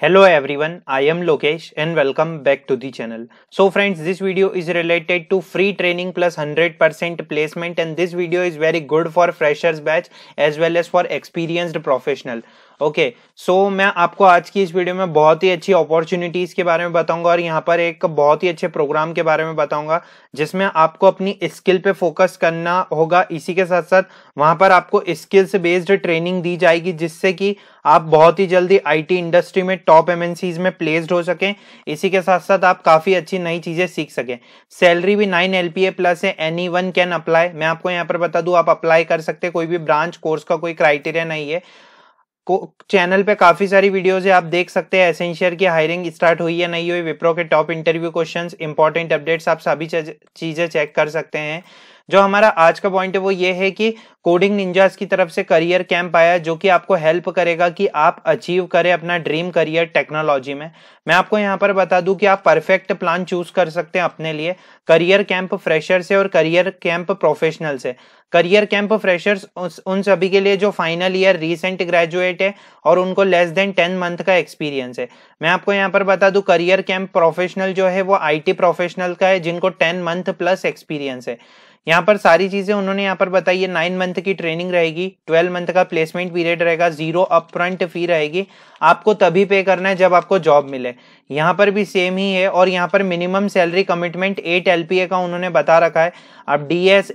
Hello everyone, I am Lokesh and welcome back to the channel. So friends, this video is related to free training plus 100% placement and this video is very good for freshers batch as well as for experienced professional. Okay so मैं आपको आज की इस video में बहुत ही अच्छी opportunities के बारे में बताऊंगा और यहाँ पर एक बहुत ही अच्छे प्रोग्राम के बारे में बताऊंगा जिसमें आपको अपनी स्किल पे फोकस करना होगा इसी के साथ साथ वहां पर आपको स्किल्स बेस्ड ट्रेनिंग दी जाएगी जिससे कि आप बहुत ही जल्दी आईटी इंडस्ट्री में टॉप एमएनसीज में प्लेस्ड हो सकें इसी के साथ साथ आप काफी अच्छी नई चीजें सीख सकें सैलरी भी नाइन एल प्लस है एनी वन कैन अप्लाई मैं आपको यहाँ पर बता दूं आप अप्लाई कर सकते कोई भी ब्रांच कोर्स का कोई क्राइटेरिया नहीं है चैनल पे काफी सारी वीडियोस है आप देख सकते हैं एसेंशियर की हायरिंग स्टार्ट हुई या नहीं हुई विप्रो के top interview questions important updates आप सभी चीजें चेक कर सकते हैं जो हमारा आज का पॉइंट है वो ये है कि कोडिंग निंजास की तरफ से करियर कैंप आया जो कि आपको हेल्प करेगा कि आप अचीव करें अपना ड्रीम करियर टेक्नोलॉजी में मैं आपको यहाँ पर बता दूं कि आप परफेक्ट प्लान चूज कर सकते हैं अपने लिए करियर कैंप फ्रेशर से और करियर कैंप प्रोफेशनल से करियर कैंप फ्रेशर्स उन सभी के लिए जो फाइनल ईयर रिसेंट ग्रेजुएट है और उनको लेस देन टेन मंथ का एक्सपीरियंस है मैं आपको यहाँ पर बता दूं करियर कैंप प्रोफेशनल जो है वो आईटी प्रोफेशनल का है जिनको टेन मंथ प्लस एक्सपीरियंस है यहाँ पर सारी चीजें उन्होंने यहाँ पर बताई है नाइन मंथ की ट्रेनिंग रहेगी ट्वेल्व मंथ का प्लेसमेंट पीरियड रहेगा जीरो अपफ्रंट फी रहेगी आपको तभी पे करना है जब आपको जॉब मिले यहाँ पर भी सेम ही है और यहाँ पर minimum salary commitment eight L का उन्होंने बता रखा है आप D S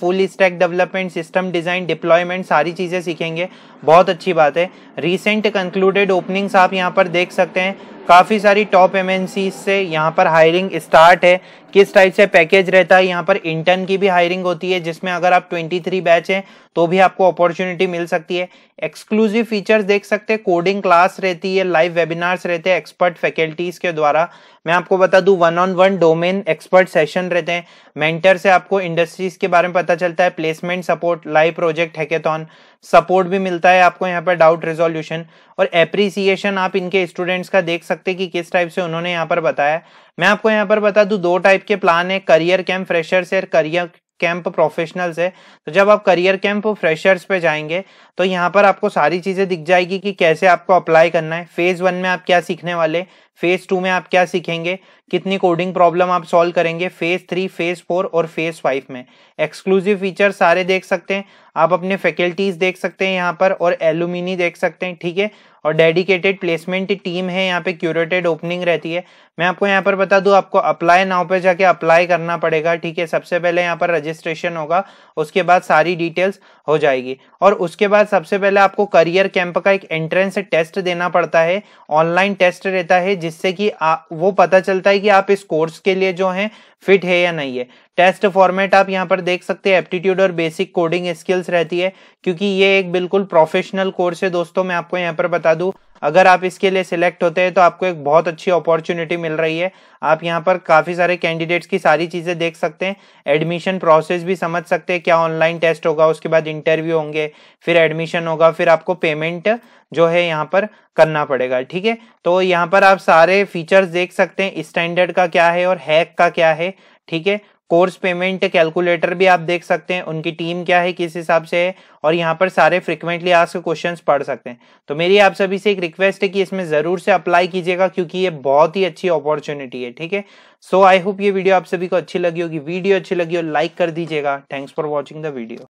full stack development system design deployment सारी चीजें सीखेंगे बहुत अच्छी बात है रिसेंट कंक्लूडेड ओपनिंग्स आप यहाँ पर देख सकते हैं काफ़ी सारी टॉप एम से यहाँ पर हायरिंग स्टार्ट है किस टाइप से पैकेज रहता है यहाँ पर इंटर्न की भी हायरिंग होती है जिसमें अगर आप 23 बैच हैं तो भी आपको अपॉर्चुनिटी मिल सकती है एक्सक्लूसिव फीचर्स देख सकते हैं कोडिंग क्लास रहती है लाइव वेबिनार्स रहते हैं एक्सपर्ट फैकल्टीज के द्वारा मैं आपको बता दूँ one on one domain expert session रहते हैं मैंटर से आपको इंडस्ट्रीज के बारे में पता चलता है placement support live project hackathon support भी मिलता है आपको यहाँ पर डाउट रेजोल्यूशन और एप्रिसिएशन आप इनके स्टूडेंट्स का देख सकते हैं कि किस टाइप से उन्होंने यहाँ पर बताया मैं आपको यहाँ पर बता दूँ दो टाइप के प्लान है करियर कैम्प फ्रेशर्स और करियर कैंप प्रोफेशनल्स है तो जब आप करियर कैंप फ्रेशर्स पे जाएंगे तो यहाँ पर आपको सारी चीज़ें दिख जाएगी कि कैसे आपको अप्लाई करना है फेज़ वन में आप क्या सीखने वाले फेज़ टू में आप क्या सीखेंगे कितनी कोडिंग प्रॉब्लम आप सॉल्व करेंगे फेज़ थ्री फेज़ फोर और फेज़ फाइव में एक्सक्लूसिव फीचर सारे देख सकते हैं आप अपने फैकल्टीज़ देख सकते हैं यहाँ पर और एलुमिनी देख सकते हैं ठीक है और डेडिकेटेड प्लेसमेंट टीम है यहाँ पे क्यूरेटेड ओपनिंग रहती है मैं आपको यहाँ पर बता दूँ आपको अप्लाई नाव पे जाके अप्लाई करना पड़ेगा ठीक है सबसे पहले यहाँ पर रजिस्ट्रेशन होगा उसके बाद सारी डिटेल्स हो जाएगी और उसके बाद सबसे पहले आपको करियर कैंप का एक एंट्रेंस टेस्ट देना पड़ता है ऑनलाइन टेस्ट रहता है जिससे कि आ, वो पता चलता है कि आप इस कोर्स के लिए जो है फिट है या नहीं है टेस्ट फॉर्मेट आप यहाँ पर देख सकते हैं एप्टीट्यूड और बेसिक कोडिंग स्किल्स रहती है क्योंकि ये एक बिल्कुल प्रोफेशनल कोर्स है दोस्तों मैं आपको यहाँ पर बता दू अगर आप इसके लिए सिलेक्ट होते हैं तो आपको एक बहुत अच्छी अपॉर्चुनिटी मिल रही है आप यहाँ पर काफ़ी सारे कैंडिडेट्स की सारी चीज़ें देख सकते हैं एडमिशन प्रोसेस भी समझ सकते हैं क्या ऑनलाइन टेस्ट होगा उसके बाद इंटरव्यू होंगे फिर एडमिशन होगा फिर आपको पेमेंट जो है यहाँ पर करना पड़ेगा ठीक है तो यहाँ पर आप सारे फीचर्स देख सकते हैं स्टैंडर्ड का क्या है और हैक का क्या है ठीक है कोर्स पेमेंट कैलकुलेटर भी आप देख सकते हैं उनकी टीम क्या है किस हिसाब से है और यहाँ पर सारे फ्रिक्वेंटली आज क्वेश्चंस पढ़ सकते हैं तो मेरी आप सभी से एक रिक्वेस्ट है कि इसमें ज़रूर से अप्लाई कीजिएगा क्योंकि ये बहुत ही अच्छी अपॉर्चुनिटी है ठीक है सो आई होप ये वीडियो आप सभी को अच्छी लगी होगी वीडियो अच्छी लगी हो लाइक कर दीजिएगा thanks for watching the video